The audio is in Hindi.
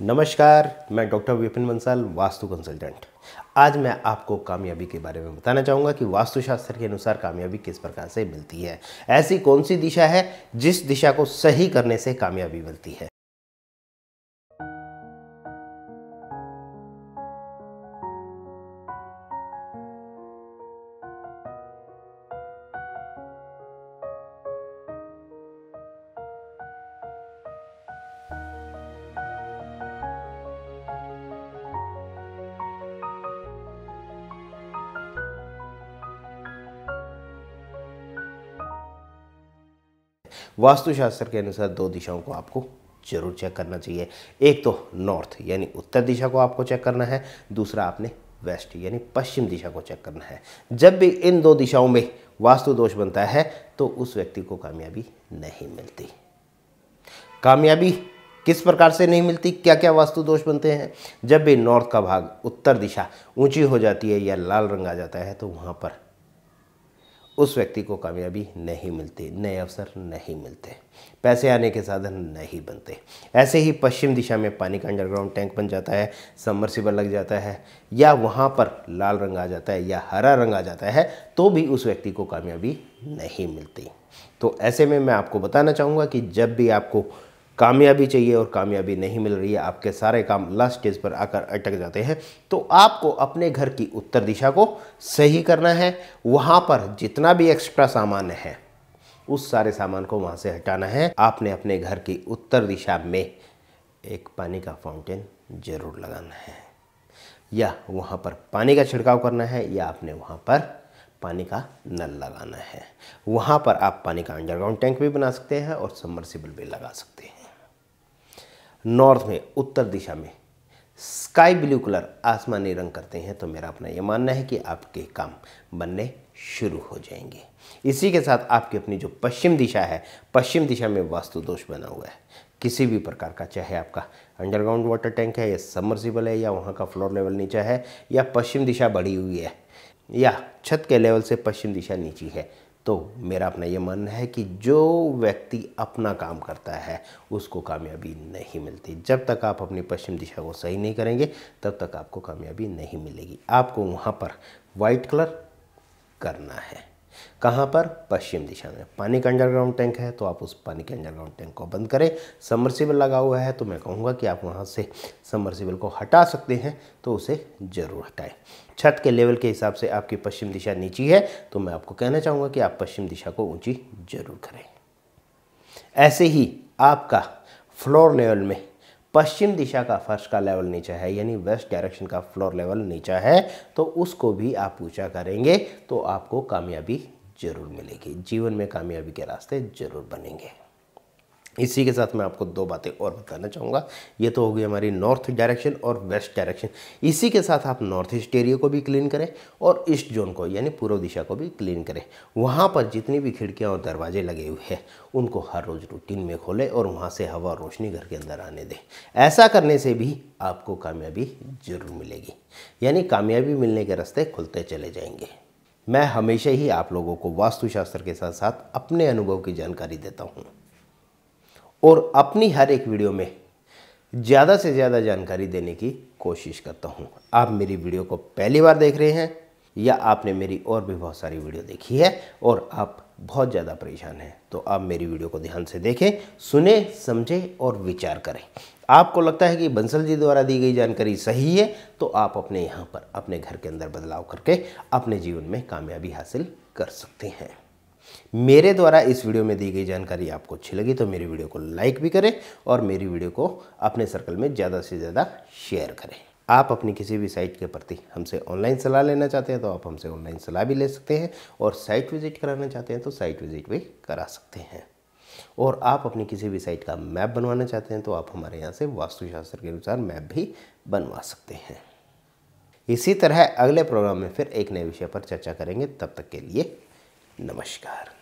नमस्कार मैं डॉक्टर विपिन बंसाल वास्तु कंसल्टेंट आज मैं आपको कामयाबी के बारे में बताना चाहूँगा कि वास्तुशास्त्र के अनुसार कामयाबी किस प्रकार से मिलती है ऐसी कौन सी दिशा है जिस दिशा को सही करने से कामयाबी मिलती है वास्तुशास्त्र के अनुसार दो दिशाओं को आपको जरूर चेक करना चाहिए एक तो नॉर्थ यानी उत्तर दिशा को आपको चेक करना है दूसरा आपने वेस्ट यानी पश्चिम दिशा को चेक करना है जब भी इन दो दिशाओं में वास्तु दोष बनता है तो उस व्यक्ति को कामयाबी नहीं मिलती कामयाबी किस प्रकार से नहीं मिलती क्या क्या वास्तु दोष बनते हैं जब भी नॉर्थ का भाग उत्तर दिशा ऊंची हो जाती है या लाल रंग आ जाता है तो वहाँ पर उस व्यक्ति को कामयाबी नहीं मिलती नए अवसर नहीं मिलते पैसे आने के साधन नहीं बनते ऐसे ही पश्चिम दिशा में पानी का अंडरग्राउंड टैंक बन जाता है सबमर्सिबल लग जाता है या वहाँ पर लाल रंग आ जाता है या हरा रंग आ जाता है तो भी उस व्यक्ति को कामयाबी नहीं मिलती तो ऐसे में मैं आपको बताना चाहूँगा कि जब भी आपको कामयाबी चाहिए और कामयाबी नहीं मिल रही है आपके सारे काम लास्ट स्टेज पर आकर अटक जाते हैं तो आपको अपने घर की उत्तर दिशा को सही करना है वहाँ पर जितना भी एक्स्ट्रा सामान है उस सारे सामान को वहाँ से हटाना है आपने अपने घर की उत्तर दिशा में एक पानी का फाउंटेन ज़रूर लगाना है या वहाँ पर पानी का छिड़काव करना है या आपने वहाँ पर पानी का नल लगाना है वहाँ पर आप पानी का अंडरग्राउंड टैंक भी बना सकते हैं और सबमर्सिबल भी लगा सकते हैं नॉर्थ में उत्तर दिशा में स्काई ब्लू कलर आसमानी रंग करते हैं तो मेरा अपना यह मानना है कि आपके काम बनने शुरू हो जाएंगे इसी के साथ आपकी अपनी जो पश्चिम दिशा है पश्चिम दिशा में वास्तु दोष बना हुआ है किसी भी प्रकार का चाहे आपका अंडरग्राउंड वाटर टैंक है या समर्सिबल है या वहाँ का फ्लोर लेवल नीचा है या पश्चिम दिशा बढ़ी हुई है या छत के लेवल से पश्चिम दिशा नीची है तो मेरा अपना ये मानना है कि जो व्यक्ति अपना काम करता है उसको कामयाबी नहीं मिलती जब तक आप अपनी पश्चिम दिशा को सही नहीं करेंगे तब तक आपको कामयाबी नहीं मिलेगी आपको वहाँ पर वाइट कलर करना है कहाँ पर पश्चिम दिशा में पानी का अंडरग्राउंड टैंक है तो आप उस पानी के अंडरग्राउंड टैंक को बंद करें समरसिबल लगा हुआ है तो मैं कहूँगा कि आप वहाँ से समरसिबल को हटा सकते हैं तो उसे ज़रूर हटाएं छत के लेवल के हिसाब से आपकी पश्चिम दिशा नीची है तो मैं आपको कहना चाहूँगा कि आप पश्चिम दिशा को ऊँची ज़रूर करें ऐसे ही आपका फ्लोर लेवल में पश्चिम दिशा का फर्श का लेवल नीचा है यानी वेस्ट डायरेक्शन का फ्लोर लेवल नीचा है तो उसको भी आप पूछा करेंगे तो आपको कामयाबी ज़रूर मिलेगी जीवन में कामयाबी के रास्ते ज़रूर बनेंगे इसी के साथ मैं आपको दो बातें और बताना चाहूँगा ये तो होगी हमारी नॉर्थ डायरेक्शन और वेस्ट डायरेक्शन इसी के साथ आप नॉर्थ ईस्ट एरिया को भी क्लीन करें और ईस्ट जोन को यानी पूर्व दिशा को भी क्लीन करें वहाँ पर जितनी भी खिड़कियाँ और दरवाजे लगे हुए हैं उनको हर रोज़ रूटीन में खोलें और वहाँ से हवा और रोशनी घर के अंदर आने दें ऐसा करने से भी आपको कामयाबी जरूर मिलेगी यानी कामयाबी मिलने के रास्ते खुलते चले जाएंगे मैं हमेशा ही आप लोगों को वास्तुशास्त्र के साथ साथ अपने अनुभव की जानकारी देता हूँ और अपनी हर एक वीडियो में ज़्यादा से ज़्यादा जानकारी देने की कोशिश करता हूँ आप मेरी वीडियो को पहली बार देख रहे हैं या आपने मेरी और भी बहुत सारी वीडियो देखी है और आप बहुत ज़्यादा परेशान हैं तो आप मेरी वीडियो को ध्यान से देखें सुने समझें और विचार करें आपको लगता है कि बंसल जी द्वारा दी गई जानकारी सही है तो आप अपने यहाँ पर अपने घर के अंदर बदलाव करके अपने जीवन में कामयाबी हासिल कर सकते हैं मेरे द्वारा इस वीडियो में दी गई जानकारी आपको अच्छी लगी तो मेरी वीडियो को लाइक भी करें और मेरी वीडियो को अपने सर्कल में ज़्यादा से ज़्यादा शेयर करें आप अपनी किसी भी साइट के प्रति हमसे ऑनलाइन सलाह लेना चाहते हैं तो आप हमसे ऑनलाइन सलाह भी ले सकते हैं और साइट विज़िट कराना चाहते हैं तो साइट विज़िट भी करा सकते हैं और आप अपनी किसी भी साइट का मैप बनवाना चाहते हैं तो आप हमारे यहाँ से वास्तुशास्त्र के अनुसार मैप भी बनवा सकते हैं इसी तरह अगले प्रोग्राम में फिर एक नए विषय पर चर्चा करेंगे तब तक के लिए नमस्कार